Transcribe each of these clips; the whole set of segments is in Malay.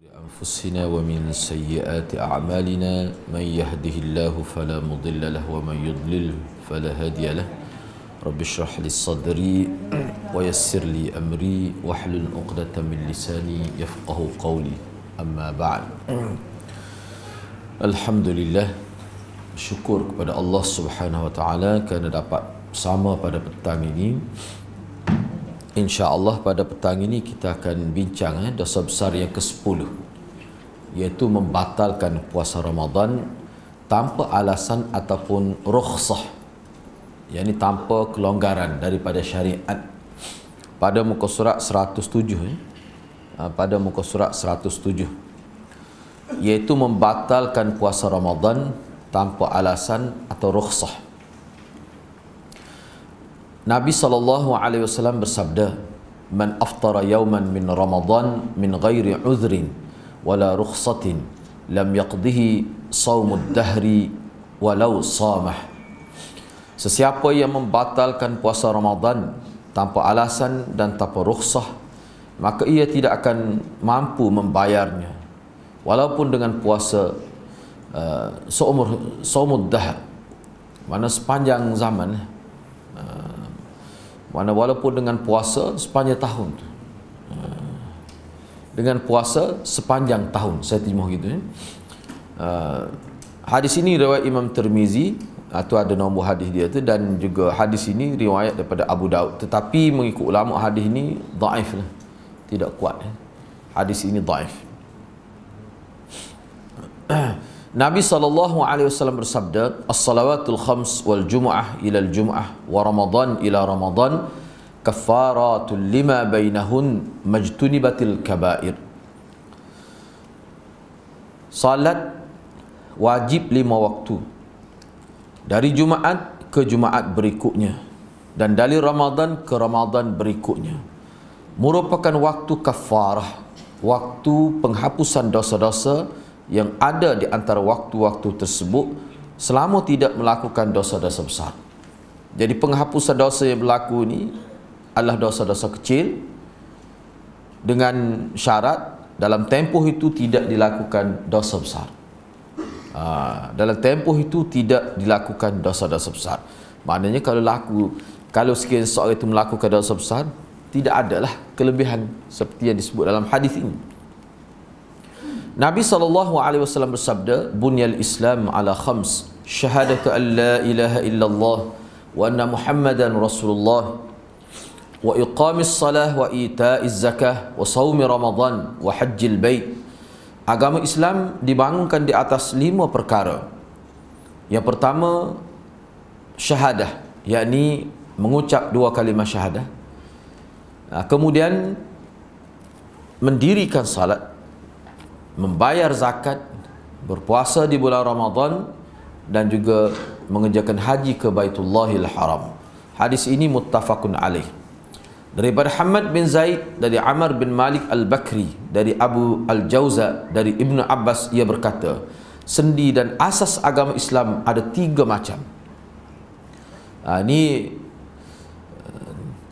أنفسنا ومن سيئات أعمالنا من يهده الله فلا مضل له ومن يضلل فلا هادي له رب اشرح لي صدري ويسر لي أمري واحلل عقدة من لساني يفقه قولي أما بعد الحمد لله bersyukur kepada Allah Subhanahu Wa Taala kerana dapat sama pada petang ini Insyaallah pada petang ini kita akan bincang eh, dosa besar yang ke-10 iaitu membatalkan puasa Ramadan tanpa alasan ataupun rukhsah yakni tanpa kelonggaran daripada syariat pada muka surat 107 eh, ha, pada muka surat 107 iaitu membatalkan puasa Ramadan tanpa alasan atau rukhsah Nabi saw bersabda, "Man aftara yawman min Ramadhan min ghairi udhrin wala rukhsatin, lam yaqdihi saumud dahri walau samah." Sesiapa yang membatalkan puasa Ramadan tanpa alasan dan tanpa rukhsah, maka ia tidak akan mampu membayarnya walaupun dengan puasa uh, seumur saumud dahr. Mana sepanjang zaman, mana walaupun dengan puasa sepanjang tahun tu eh, dengan puasa sepanjang tahun saya terjemah gitu ya. hadis ini riwayat Imam Termizi atau ada nombor hadis dia tu dan juga hadis ini riwayat daripada Abu Daud tetapi mengikut ulama hadis ini dhaif lah tidak kuat hadis ini dhaif Nabi saw bersabda, "As-salawatul khams wal jum'ah ila al-jum'ah wa ramadan ila ramadan kaffaratul lima bainahun majtunibatil kaba'ir." Salat wajib lima waktu. Dari Jumaat ke Jumaat berikutnya dan dari Ramadhan ke Ramadhan berikutnya merupakan waktu kafarah, waktu penghapusan dosa-dosa yang ada di antara waktu-waktu tersebut selama tidak melakukan dosa-dosa besar. Jadi penghapusan dosa yang berlaku ini adalah dosa-dosa kecil dengan syarat dalam tempoh itu tidak dilakukan dosa besar. Ha, dalam tempoh itu tidak dilakukan dosa-dosa besar. Maknanya kalau laku kalau sekian seorang itu melakukan dosa besar tidak adalah kelebihan seperti yang disebut dalam hadis ini. Nabi saw bersabda, "Bunyal Islam ala khams: syahadatu an la ilaha illallah wa anna Muhammadan Rasulullah, wa iqamis salah wa ita'iz zakah wa shaum Ramadan wa hajjil bait." Agama Islam dibangunkan di atas lima perkara. Yang pertama, syahadah, yakni mengucap dua kalimah syahadah. Kemudian mendirikan salat membayar zakat, berpuasa di bulan Ramadan dan juga mengerjakan haji ke Baitullahil Haram. Hadis ini muttafaqun alaih. dari Muhammad bin Zaid dari Amr bin Malik Al-Bakri dari Abu Al-Jauza dari Ibnu Abbas ia berkata, sendi dan asas agama Islam ada tiga macam. Ha, ini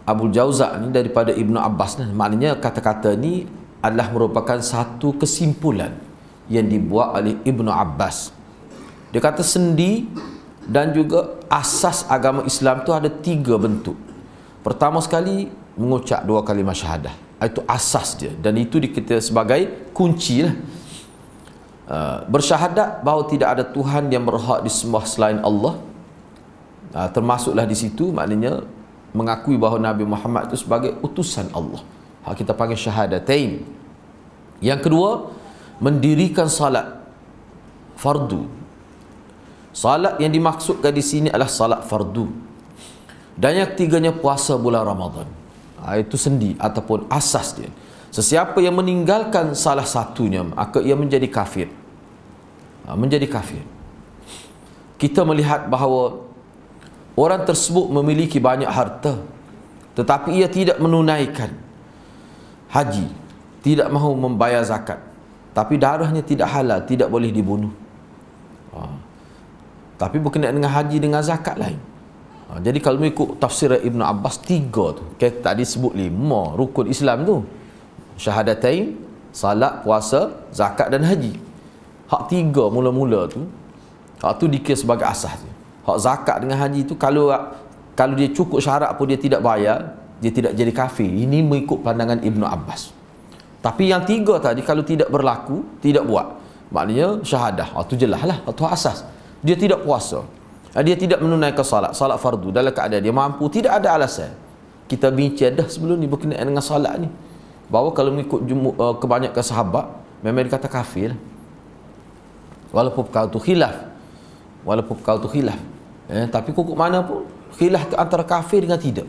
Abu Jauza ni daripada Ibnu Abbas ni maknanya kata-kata ni adalah merupakan satu kesimpulan yang dibuat oleh Ibnu Abbas. Dia kata sendi dan juga asas agama Islam itu ada tiga bentuk. Pertama sekali mengucap dua kali syahadah. Itu asas dia dan itu kita sebagai kunci lah. Uh, bersyahadat bahawa tidak ada Tuhan yang berhak di disembah selain Allah uh, Termasuklah di situ maknanya Mengakui bahawa Nabi Muhammad itu sebagai utusan Allah Ah, kita panggil syahadatain yang kedua mendirikan salat fardu salat yang dimaksudkan di sini adalah salat fardu dan yang ketiganya puasa bulan Ramadan ha, itu sendi ataupun asas dia sesiapa yang meninggalkan salah satunya maka ia menjadi kafir ha, menjadi kafir kita melihat bahawa orang tersebut memiliki banyak harta tetapi ia tidak menunaikan haji tidak mahu membayar zakat tapi darahnya tidak halal tidak boleh dibunuh ha. tapi berkenaan dengan haji dengan zakat lain ha. jadi kalau mengikut tafsir Ibn Abbas tiga tu okay, tadi sebut lima rukun Islam tu syahadatain salat puasa zakat dan haji hak tiga mula-mula tu hak tu dikira sebagai asas tu. hak zakat dengan haji tu kalau kalau dia cukup syarat pun dia tidak bayar dia tidak jadi kafir ini mengikut pandangan Ibnu Abbas tapi yang tiga tadi kalau tidak berlaku tidak buat maknanya syahadah itu ah, jelah lah itu ah, asas dia tidak puasa ah, dia tidak menunaikan salat salat fardu dalam keadaan dia mampu tidak ada alasan kita bincang dah sebelum ni berkenaan dengan salat ni bahawa kalau mengikut jumu, uh, kebanyakan sahabat memang dia kata kafir lah. walaupun perkara tu khilaf walaupun perkara tu khilaf eh, tapi kukuk mana pun khilaf antara kafir dengan tidak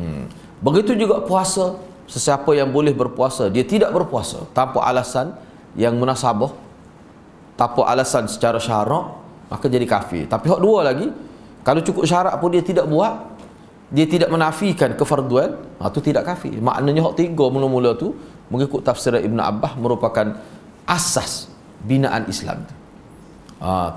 Hmm. Begitu juga puasa, sesiapa yang boleh berpuasa, dia tidak berpuasa tanpa alasan yang munasabah, tanpa alasan secara syarak, maka jadi kafir. Tapi hak dua lagi, kalau cukup syarak pun dia tidak buat, dia tidak menafikan kefarduan, ha, itu tidak kafir. Maknanya hak tiga mula-mula tu mengikut tafsir Ibn Abbas merupakan asas binaan Islam tu. Ah,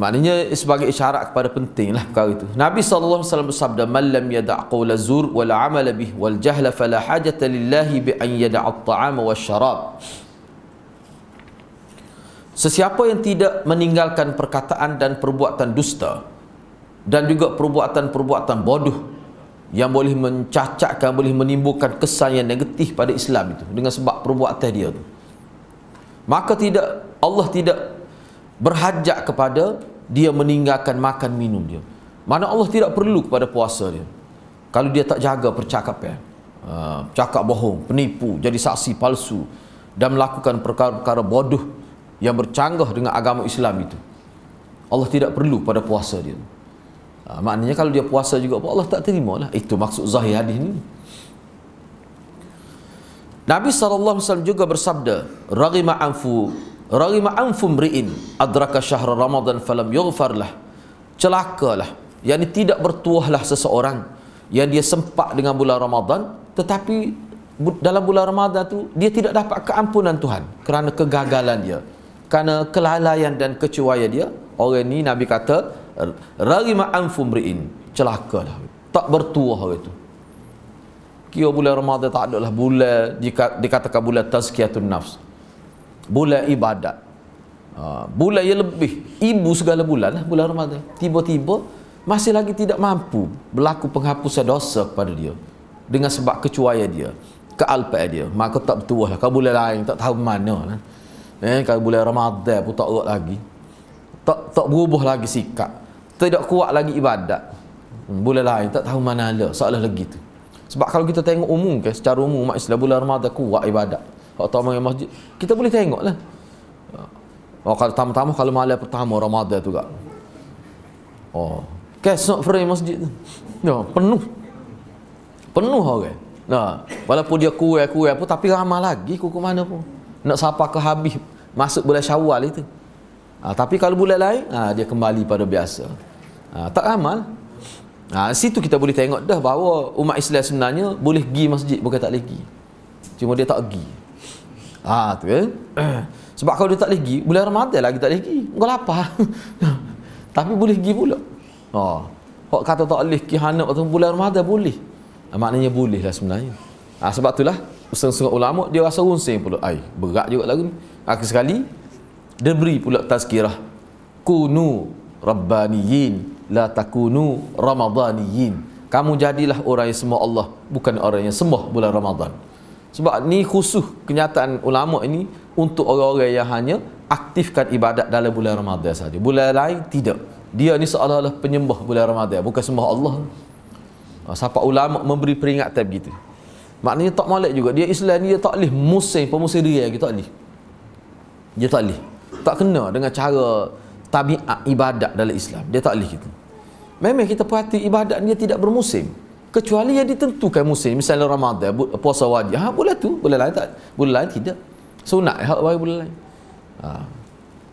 Maknanya sebagai isyarat kepada pentinglah perkara itu. Nabi SAW bersabda, "Man lam yada' qawla zur wa la 'amala bih wal jahla fala hajata lillahi bi an yada' at wa syarab Sesiapa yang tidak meninggalkan perkataan dan perbuatan dusta dan juga perbuatan-perbuatan bodoh yang boleh mencacatkan, boleh menimbulkan kesan yang negatif pada Islam itu dengan sebab perbuatan dia itu. Maka tidak Allah tidak berhajat kepada dia meninggalkan makan minum dia mana Allah tidak perlu kepada puasa dia kalau dia tak jaga percakapan uh, eh, cakap bohong, penipu jadi saksi palsu dan melakukan perkara-perkara bodoh yang bercanggah dengan agama Islam itu Allah tidak perlu pada puasa dia uh, maknanya kalau dia puasa juga Allah tak terima lah, itu maksud zahir hadis ini Nabi SAW juga bersabda Raghima anfu Rahim anfum ri'in adraka syahr ramadan falam yughfar lah. Celakalah. Yang tidak bertuahlah seseorang yang dia sempak dengan bulan Ramadan tetapi dalam bulan Ramadan tu dia tidak dapat keampunan Tuhan kerana kegagalan dia. Kerana kelalaian dan kecuaian dia, orang ni Nabi kata rahim anfum ri'in celakalah. Tak bertuah orang itu. Kira bulan Ramadan tak adalah bulan dikatakan bulan tazkiyatun nafs bulan ibadat ha, bulan yang lebih ibu segala bulan lah bulan Ramadhan, tiba-tiba masih lagi tidak mampu berlaku penghapusan dosa kepada dia dengan sebab kecuaian dia kealpaan dia maka tak bertuah lah kalau bulan lain tak tahu mana lah. eh, kalau bulan Ramadhan, pun tak erat lagi tak tak berubah lagi sikap tidak kuat lagi ibadat hmm, bulan lain tak tahu mana lah soalnya lagi tu sebab kalau kita tengok umum ke secara umum umat Islam bulan Ramadhan kuat ibadat tak tamu masjid. Kita boleh tengok lah. Oh, kalau tamu-tamu kalau malam pertama ramadhan tu kan Oh, kesok free masjid tu. No, penuh. Penuh orang. Okay. Nah, walaupun dia kue kue pun tapi ramah lagi kuku mana pun. Nak sapa ke habis masuk boleh Syawal itu. Ah, tapi kalau boleh lain, ah, dia kembali pada biasa. Ah, tak amal. Ah, situ kita boleh tengok dah bahawa umat Islam sebenarnya boleh pergi masjid bukan tak lagi Cuma dia tak pergi. Ha tu kan. Sebab kalau dia tak lagi, bulan Ramadan lagi tak lagi. engkau lapar. Tapi boleh pergi pula. Ha. Kau kata tak boleh pergi hanap atau bulan Ramadan boleh. Ha, maknanya boleh lah sebenarnya. Ha, sebab itulah usang-usang ulama dia rasa runsing pula. Ai, berat juga lagu ni. Akhir sekali dia beri pula tazkirah. Kunu rabbaniyin la takunu ramadaniyin. Kamu jadilah orang yang sembah Allah, bukan orang yang sembah bulan Ramadan sebab ni khusus kenyataan ulama ini untuk orang-orang yang hanya aktifkan ibadat dalam bulan Ramadhan saja. Bulan lain tidak. Dia ni seolah-olah penyembah bulan Ramadhan, bukan sembah Allah. Ah, Sapa ulama memberi peringatan begitu. Maknanya tak molek juga. Dia Islam ni dia tak boleh musim, pemusim dia lagi tak boleh. Dia tak boleh. Tak kena dengan cara tabiat ibadat dalam Islam. Dia tak boleh gitu. Memang kita perhati ibadat dia tidak bermusim kecuali yang ditentukan musim misalnya Ramadan puasa wajib ha, bulan tu boleh lain tak Boleh lain tidak sunat so, hak bagi lain ha.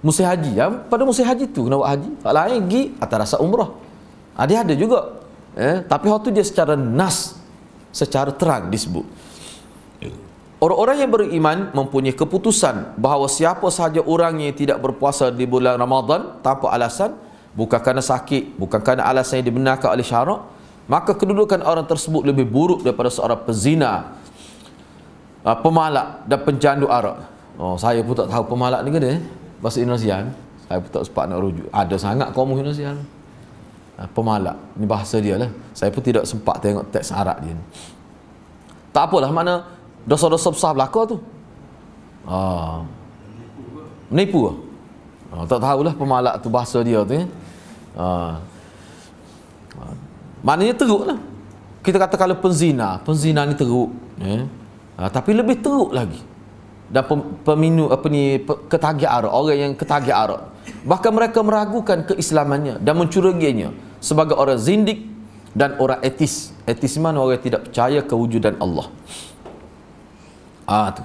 musim haji ha. pada musim haji tu kena buat haji hak lain pergi atas rasa umrah ha, dia ada juga eh. tapi hak tu dia secara nas secara terang disebut Orang-orang yang beriman mempunyai keputusan bahawa siapa sahaja orang yang tidak berpuasa di bulan Ramadan tanpa alasan, bukan kerana sakit, bukan kerana alasan yang dibenarkan oleh syarak, maka kedudukan orang tersebut lebih buruk daripada seorang pezina uh, pemalak dan pencandu arak oh saya pun tak tahu pemalak ni ke dia eh? bahasa Indonesia saya pun tak sempat nak rujuk ada sangat kaum Indonesia uh, pemalak ni bahasa dia lah saya pun tidak sempat tengok teks Arab dia ni. tak apalah mana dosa-dosa besar belakang tu oh. Ah. menipu Oh, ah, tak tahulah pemalak tu bahasa dia tu eh? oh. Maknanya teruk lah Kita kata kalau penzina Penzina ni teruk ya. ha, Tapi lebih teruk lagi Dan peminu apa ni Ketagih arak Orang yang ketagih arak Bahkan mereka meragukan keislamannya Dan mencuriginya Sebagai orang zindik Dan orang etis Etis mana orang yang tidak percaya kewujudan Allah Ah ha, tu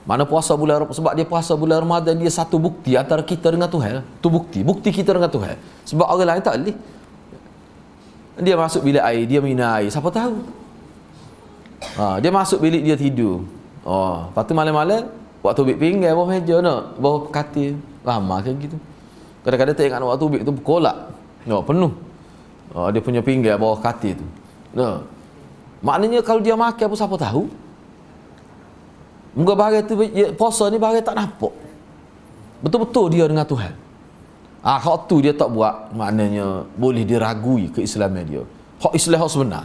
mana puasa bulan Ramadan sebab dia puasa bulan Ramadan dia satu bukti antara kita dengan Tuhan. Tu bukti, bukti kita dengan Tuhan. Sebab orang lain tak boleh dia masuk bilik air, dia minum air. Siapa tahu? Ha, dia masuk bilik dia tidur. Oh, lepas tu malam-malam waktu ubik pinggan bawah meja nak, bawah katil. Lama macam kan gitu. Kadang-kadang tak ingat waktu ubik tu berkolak. No, penuh. Oh, dia punya pinggan bawah katil tu. No. Maknanya kalau dia makan apa siapa tahu? Muka bahagia tu, ya, puasa ni bahagia tak nampak. Betul-betul dia dengan Tuhan. Ah ha, hak tu dia tak buat, maknanya boleh diragui keislaman dia. Hak Islam hak sebenar.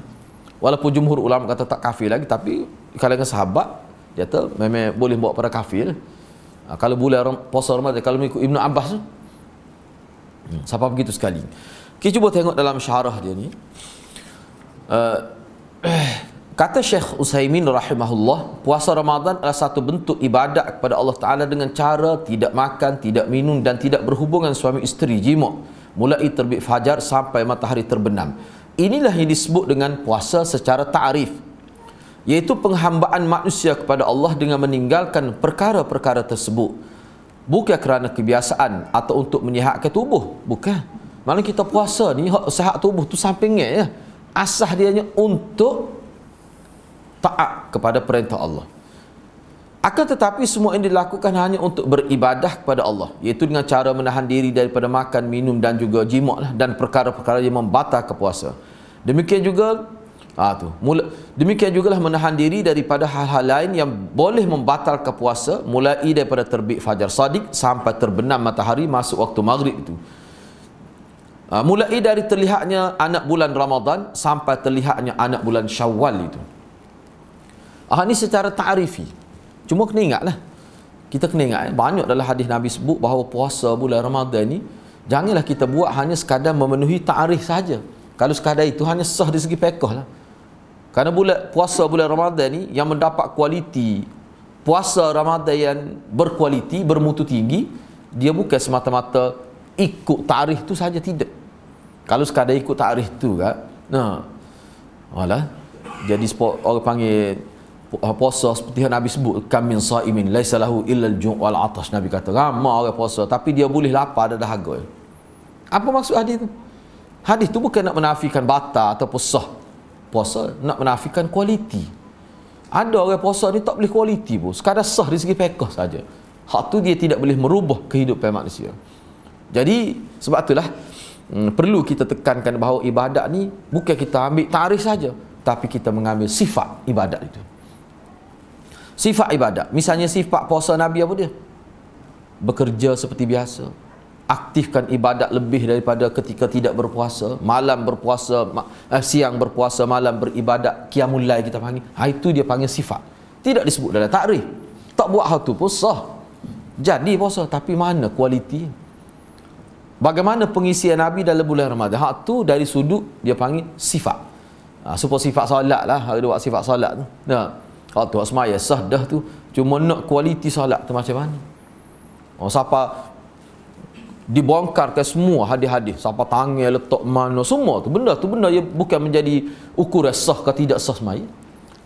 Walaupun jumhur ulama kata tak kafir lagi tapi kalangan sahabat dia kata memang boleh buat pada kafir. Ah, kalau bulan puasa Ramadan kalau mengikut Ibnu Abbas tu. Hmm. Siapa begitu sekali. Kita cuba tengok dalam syarah dia ni. Uh, Kata Syekh Usaimin rahimahullah, puasa Ramadan adalah satu bentuk ibadat kepada Allah Ta'ala dengan cara tidak makan, tidak minum dan tidak berhubungan suami isteri jima. Mulai terbit fajar sampai matahari terbenam. Inilah yang disebut dengan puasa secara ta'rif. yaitu penghambaan manusia kepada Allah dengan meninggalkan perkara-perkara tersebut. Bukan kerana kebiasaan atau untuk menyihatkan tubuh. Bukan. Malah kita puasa ni, sehat tubuh tu sampingnya ya. Asah dianya untuk taat kepada perintah Allah akan tetapi semua ini dilakukan hanya untuk beribadah kepada Allah iaitu dengan cara menahan diri daripada makan, minum dan juga jimat lah dan perkara-perkara yang membatalkan kepuasa demikian juga ah tu mula, demikian jugalah menahan diri daripada hal-hal lain yang boleh membatalkan puasa mulai daripada terbit fajar sadiq sampai terbenam matahari masuk waktu maghrib itu ha, mulai dari terlihatnya anak bulan Ramadan sampai terlihatnya anak bulan Syawal itu Ahad ni secara ta'arifi. Cuma kena ingatlah. Kita kena ingat eh, banyak dalam hadis Nabi sebut bahawa puasa bulan Ramadan ni janganlah kita buat hanya sekadar memenuhi ta'arif saja. Kalau sekadar itu hanya sah di segi fiqh lah. Karena bulan puasa bulan Ramadan ni yang mendapat kualiti puasa Ramadan yang berkualiti, bermutu tinggi, dia bukan semata-mata ikut tarif tu saja tidak. Kalau sekadar ikut tarif tu kan. Nah. Walah jadi sport orang panggil puasa seperti yang Nabi sebut kam saimin laisa lahu illa al-ju' wal 'atash Nabi kata ramai orang puasa tapi dia boleh lapar dan dahaga apa maksud hadis tu hadis tu bukan nak menafikan batal atau sah puasa nak menafikan kualiti ada orang puasa ni tak boleh kualiti pun sekadar sah di segi fiqh saja hak tu dia tidak boleh merubah kehidupan manusia jadi sebab itulah hmm, perlu kita tekankan bahawa ibadat ni bukan kita ambil tarikh saja tapi kita mengambil sifat ibadat itu sifat ibadat misalnya sifat puasa nabi apa dia bekerja seperti biasa aktifkan ibadat lebih daripada ketika tidak berpuasa malam berpuasa eh, siang berpuasa malam beribadat qiyamulail kita panggil ha itu dia panggil sifat tidak disebut dalam takrif tak buat hal tu pun sah jadi puasa tapi mana kualiti bagaimana pengisian nabi dalam bulan Ramadhan, hal tu dari sudut dia panggil sifat ha, supaya sifat solat lah ada ha, buat sifat salat. tu nah ha kalau tengok ya sah dah tu cuma nak kualiti solat tu macam mana oh, siapa dibongkar ke semua hadis-hadis siapa tangan letak mana semua tu benda tu benda yang bukan menjadi ukuran sah ke tidak sah semai.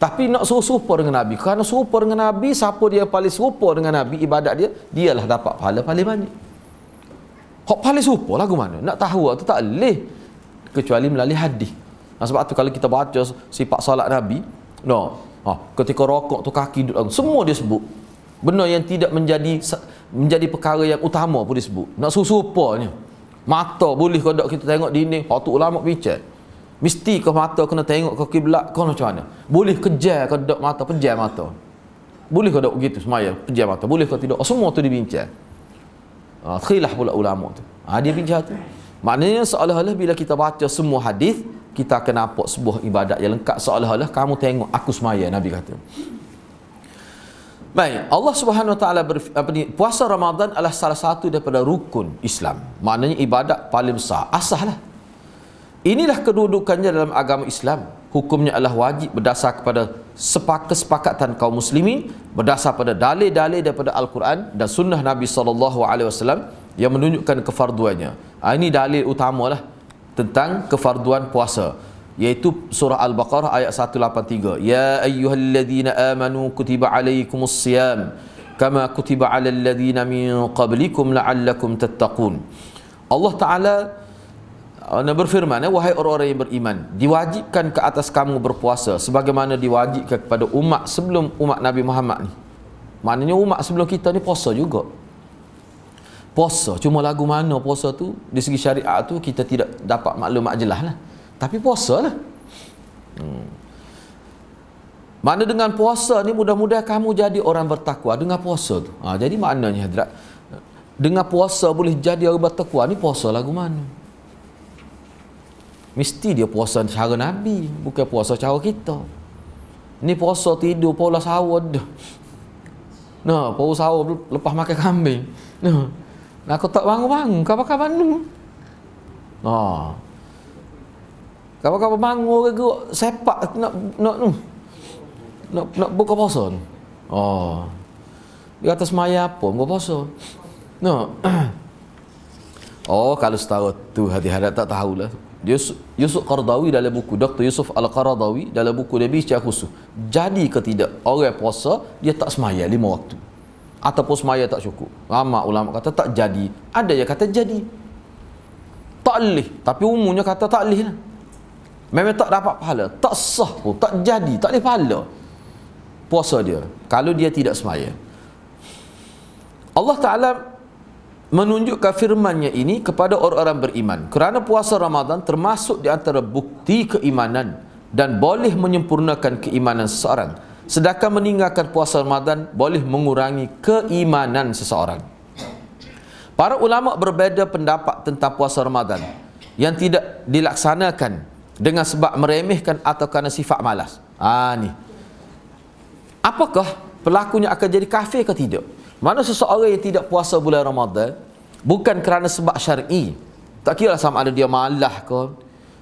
tapi nak serupa dengan Nabi kerana serupa dengan Nabi siapa dia paling serupa dengan Nabi ibadat dia dialah dapat pahala paling banyak kok paling serupa lah mana nak tahu tu tak boleh kecuali melalui hadis nah, sebab tu kalau kita baca sifat salat Nabi no Ha, ketika rokok tu kaki duduk semua dia sebut. Benda yang tidak menjadi menjadi perkara yang utama pun dia sebut. Nak susu susupanya. Mata boleh kau kita tengok di hak tu ulama bincang. Mesti kau mata kena tengok ke kiblat kau macam mana? Boleh kejar kau dok mata, pejam mata. Boleh kau dok gitu semaya, pejam mata. Boleh kau tidak? Oh, semua tu dibincang. Ha, khilah pula ulama tu. Ha, dia bincang tu. Maknanya seolah-olah bila kita baca semua hadis, kita akan nampak sebuah ibadat yang lengkap seolah-olah kamu tengok aku semaya Nabi kata Baik, Allah Subhanahu Wa Taala apa ni puasa Ramadan adalah salah satu daripada rukun Islam. Maknanya ibadat paling besar, asahlah. Inilah kedudukannya dalam agama Islam. Hukumnya adalah wajib berdasar kepada sepakat-sepakatan kaum muslimin berdasar pada dalil-dalil daripada Al-Quran dan sunnah Nabi Sallallahu Alaihi Wasallam yang menunjukkan kefarduannya. Ah, ini dalil utamalah. lah tentang kefarduan puasa yaitu surah al-baqarah ayat 183 ya ayyuhalladzina amanu kutiba alaikumus siyam kama kutiba alal ladzina min qablikum la'allakum tattaqun Allah taala Nabi berfirman, eh, wahai orang-orang yang beriman, diwajibkan ke atas kamu berpuasa sebagaimana diwajibkan kepada umat sebelum umat Nabi Muhammad ni. Maknanya umat sebelum kita ni puasa juga puasa cuma lagu mana puasa tu di segi syariah tu kita tidak dapat maklumat jelas lah tapi puasa lah hmm. Mana dengan puasa ni mudah mudah kamu jadi orang bertakwa dengan puasa tu. Ha, jadi maknanya hadrat dengan puasa boleh jadi orang bertakwa ni puasa lagu mana? Mesti dia puasa cara Nabi, bukan puasa cara kita. Ni puasa tidur pola sawah dah. Nah, pola sawah lepas makan kambing. Nah. Lah, aku tak bangun-bangun. Kau pakai mana? Ha. Oh. Kau pakai bangun ke gua sepak nak nak tu. Nak nak buka puasa. Ha. Oh. Di atas maya pun buka puasa. No. Oh, kalau setara tu hati-hati tak tahulah. Yus Yusuf Qardawi dalam buku Dr. Yusuf Al-Qardawi dalam buku dia bincang khusus jadi ke tidak orang puasa dia tak semayal lima waktu ataupun semaya tak cukup. Ramai ulama kata tak jadi. Ada yang kata jadi. Tak leh. Tapi umumnya kata tak leh lah. Memang tak dapat pahala. Tak sah pun. Tak jadi. Tak leh pahala. Puasa dia. Kalau dia tidak semaya. Allah Ta'ala menunjukkan firmannya ini kepada orang-orang beriman. Kerana puasa Ramadan termasuk di antara bukti keimanan dan boleh menyempurnakan keimanan seseorang. Sedangkan meninggalkan puasa Ramadan boleh mengurangi keimanan seseorang. Para ulama berbeza pendapat tentang puasa Ramadan yang tidak dilaksanakan dengan sebab meremehkan atau kerana sifat malas. Ha ni. Apakah pelakunya akan jadi kafir ke tidak? Mana seseorang yang tidak puasa bulan Ramadan bukan kerana sebab syar'i. Tak kira lah sama ada dia malah ke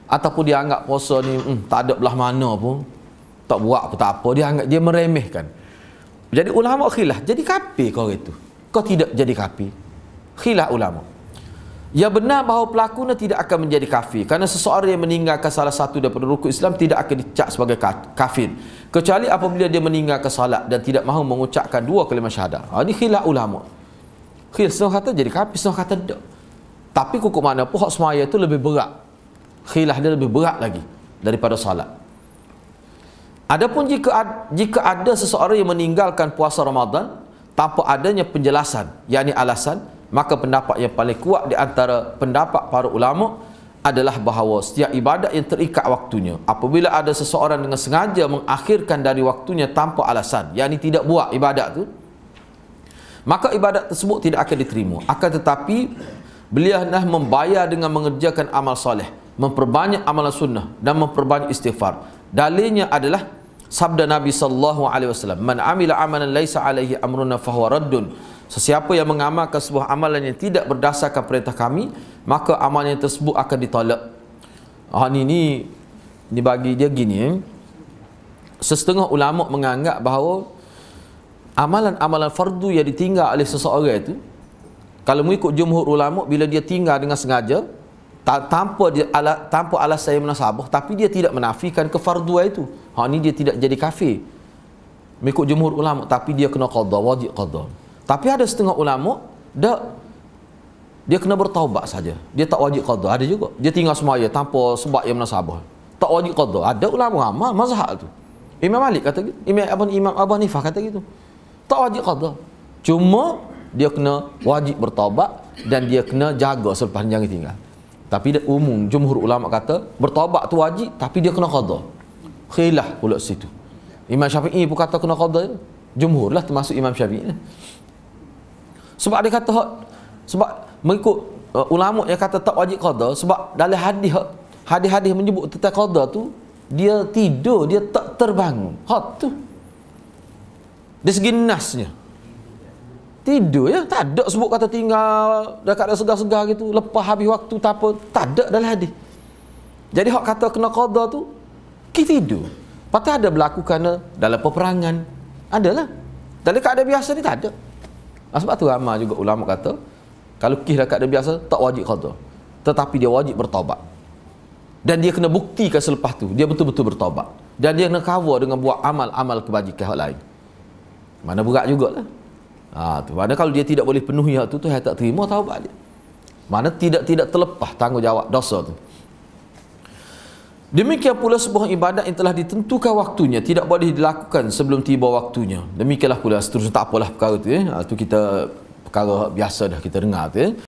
ataupun dia anggap puasa ni hmm, tak ada belah mana pun tak buat pun tak apa dia anggap dia meremehkan jadi ulama khilaf jadi kapi kau itu kau tidak jadi kapi khilaf ulama Ya benar bahawa pelakunya tidak akan menjadi kafir Kerana seseorang yang meninggalkan salah satu daripada rukun Islam Tidak akan dicap sebagai kafir Kecuali apabila dia meninggalkan salat Dan tidak mahu mengucapkan dua kalimah syahadah ha, Ini khilaf ulama Khilaf semua kata jadi kafir semua kata tidak Tapi kukuh mana pun hak semaya itu lebih berat Khilaf dia lebih berat lagi Daripada salat Adapun jika jika ada seseorang yang meninggalkan puasa Ramadan tanpa adanya penjelasan, yakni alasan, maka pendapat yang paling kuat di antara pendapat para ulama adalah bahawa setiap ibadat yang terikat waktunya apabila ada seseorang dengan sengaja mengakhirkan dari waktunya tanpa alasan yakni tidak buat ibadat tu maka ibadat tersebut tidak akan diterima akan tetapi beliau hendak membayar dengan mengerjakan amal soleh memperbanyak amalan sunnah dan memperbanyak istighfar. Dalilnya adalah sabda Nabi sallallahu alaihi wasallam, "Man amila amalan laisa alaihi amruna fa raddun." Sesiapa yang mengamalkan sebuah amalan yang tidak berdasarkan perintah kami, maka amalan yang tersebut akan ditolak. Ah ini ni ni bagi dia gini. Eh? Sesetengah ulama menganggap bahawa amalan-amalan fardu yang ditinggal oleh seseorang itu kalau mengikut jumhur ulama bila dia tinggal dengan sengaja tanpa dia ala, tanpa alas saya munasabah tapi dia tidak menafikan kefarduan itu. Ha ni dia tidak jadi kafir. Mengikut jumhur ulama tapi dia kena qada wajib qada. Tapi ada setengah ulama dak dia kena bertaubat saja. Dia tak wajib qada. Ada juga. Dia tinggal semaya tanpa sebab yang munasabah. Tak wajib qada. Ada ulama ramah mazhab tu. Imam Malik kata gitu. Imam Abu Imam Abu Hanifah kata gitu. Tak wajib qada. Cuma dia kena wajib bertaubat dan dia kena jaga selepas yang tinggal. Tapi dia umum jumhur ulama kata bertaubat tu wajib tapi dia kena qada. Khilah pula situ. Imam Syafi'i pun kata kena qada. Jumhur lah termasuk Imam Syafi'i. Lah. Sebab dia kata sebab mengikut uh, ulama yang kata tak wajib qada sebab dalam hadis hadis-hadis menyebut tentang qada tu dia tidur dia tak terbangun. Hat tu. Dari segi nasnya. Tidur ya. Tak ada sebut kata tinggal. Dah kat segar-segar gitu. Lepas habis waktu tak apa. Tak ada dalam hadis. Jadi hak kata kena qadha tu. Kita tidur. Patut ada berlaku kerana dalam peperangan. Adalah. Dalam keadaan biasa ni tak ada. Nah, sebab tu ramai juga ulama kata. Kalau kira dah keadaan biasa tak wajib qadha. Tetapi dia wajib bertobat. Dan dia kena buktikan selepas tu. Dia betul-betul bertobat. Dan dia kena cover dengan buat amal-amal kebajikan hal lain. Mana berat jugalah. Ha, tu. Mana kalau dia tidak boleh penuhi hak tu, Tuhan tak terima tahu pak dia. Mana tidak tidak terlepas tanggungjawab dosa tu. Demikian pula sebuah ibadat yang telah ditentukan waktunya tidak boleh dilakukan sebelum tiba waktunya. Demikianlah pula seterusnya tak apalah perkara tu eh. Ha, tu kita perkara biasa dah kita dengar tu eh.